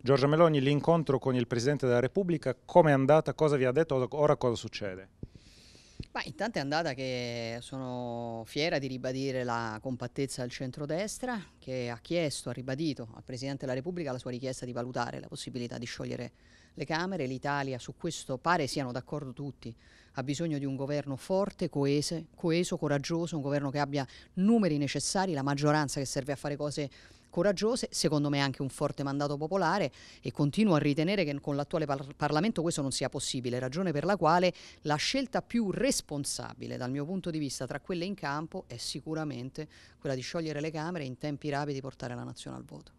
Giorgia Meloni, l'incontro con il Presidente della Repubblica, come è andata, cosa vi ha detto, ora cosa succede? Ma intanto è andata che sono fiera di ribadire la compattezza del centrodestra che ha chiesto, ha ribadito al Presidente della Repubblica la sua richiesta di valutare la possibilità di sciogliere le Camere. L'Italia su questo pare siano d'accordo tutti, ha bisogno di un governo forte, coese, coeso, coraggioso, un governo che abbia numeri necessari, la maggioranza che serve a fare cose coraggiose, secondo me anche un forte mandato popolare e continuo a ritenere che con l'attuale par Parlamento questo non sia possibile, ragione per la quale la scelta più responsabile dal mio punto di vista tra quelle in campo è sicuramente quella di sciogliere le Camere e in tempi rapidi portare la Nazione al voto.